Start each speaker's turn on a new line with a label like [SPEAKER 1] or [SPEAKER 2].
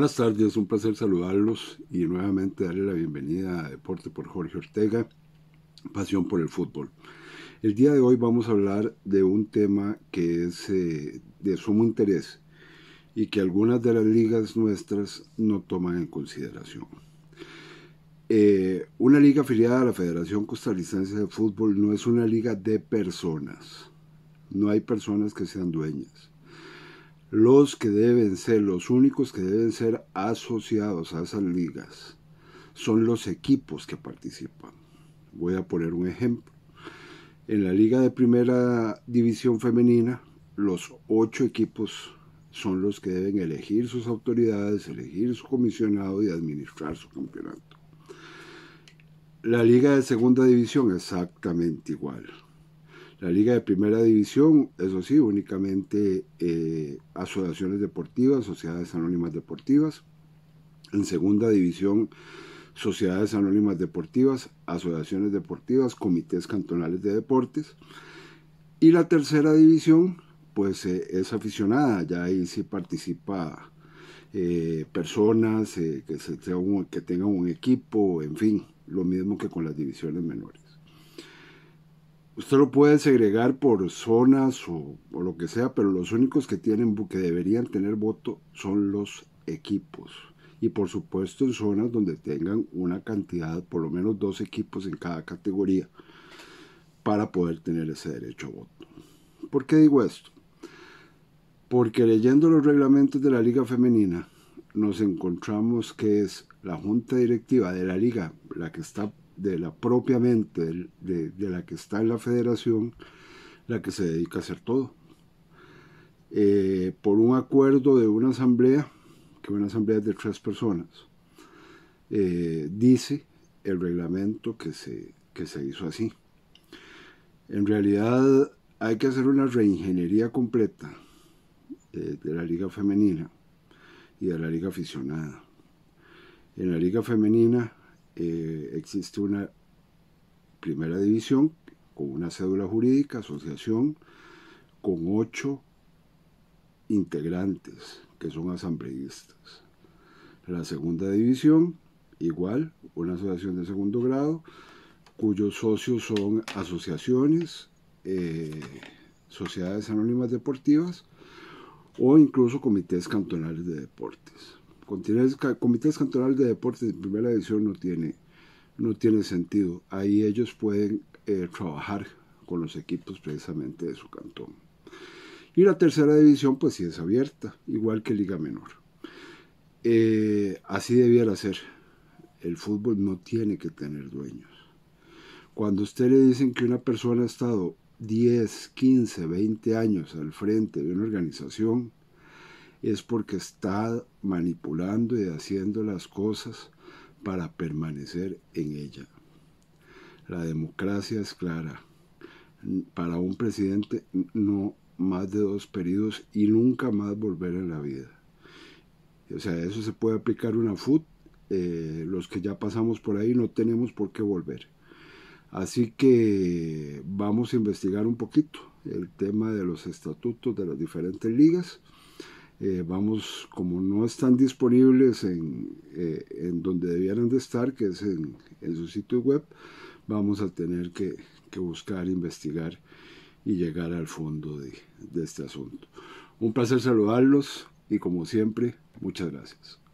[SPEAKER 1] Buenas tardes, un placer saludarlos y nuevamente darle la bienvenida a Deporte por Jorge Ortega, Pasión por el Fútbol. El día de hoy vamos a hablar de un tema que es eh, de sumo interés y que algunas de las ligas nuestras no toman en consideración. Eh, una liga afiliada a la Federación Costarricense de Fútbol no es una liga de personas. No hay personas que sean dueñas los que deben ser, los únicos que deben ser asociados a esas ligas, son los equipos que participan. Voy a poner un ejemplo. En la liga de primera división femenina, los ocho equipos son los que deben elegir sus autoridades, elegir su comisionado y administrar su campeonato. La liga de segunda división exactamente igual. La Liga de Primera División, eso sí, únicamente eh, asociaciones deportivas, sociedades anónimas deportivas. En Segunda División, sociedades anónimas deportivas, asociaciones deportivas, comités cantonales de deportes. Y la tercera división, pues eh, es aficionada, ya ahí sí participa eh, personas que tengan un equipo, en fin, lo mismo que con las divisiones menores. Usted lo puede segregar por zonas o, lo que sea, pero los únicos que tienen que deberían tener voto son los equipos. Y por supuesto en zonas donde tengan una cantidad, por lo menos dos equipos en cada categoría, para poder tener ese derecho a voto. ¿Por qué digo esto? Porque leyendo los reglamentos de la Liga Femenina, nos encontramos que es la Junta Directiva de la Liga la que está de la propia de, de, la que está en la federación la que se dedica a hacer todo. Eh, por un acuerdo de una asamblea, que una asamblea de tres personas, eh, dice el reglamento que se, que se hizo así. En realidad hay que hacer una reingeniería completa de, eh, de la liga femenina y de la liga aficionada. En la liga femenina existe una primera división con una cédula jurídica, asociación, con ocho integrantes que son asambleístas. La segunda división, igual, una asociación de segundo grado, cuyos socios son asociaciones, eh, sociedades anónimas deportivas o incluso comités cantonales de deportes comités, comités cantonales de deportes de primera división no tiene, no tiene sentido. Ahí ellos pueden eh, trabajar con los equipos precisamente de su cantón. Y la tercera división pues sí es abierta, igual que Liga Menor. Eh, así debiera ser. El fútbol no tiene que tener dueños. Cuando ustedes usted le dicen que una persona ha estado 10, 15, 20 años al frente de una organización, es porque está manipulando y haciendo las cosas para permanecer en ella. La democracia es clara. Para un presidente no más de dos periodos y nunca más volver en la vida. O sea, eso se puede aplicar una FUT. Eh, los que ya pasamos por ahí no tenemos por qué volver. Así que vamos a investigar un poquito el tema de los estatutos de las diferentes ligas eh, vamos, como no están disponibles eh, en, donde debieran de estar, que es en, su sitio web, vamos a tener que, buscar, investigar y llegar al fondo de este asunto. Un placer saludarlos y como siempre, muchas gracias.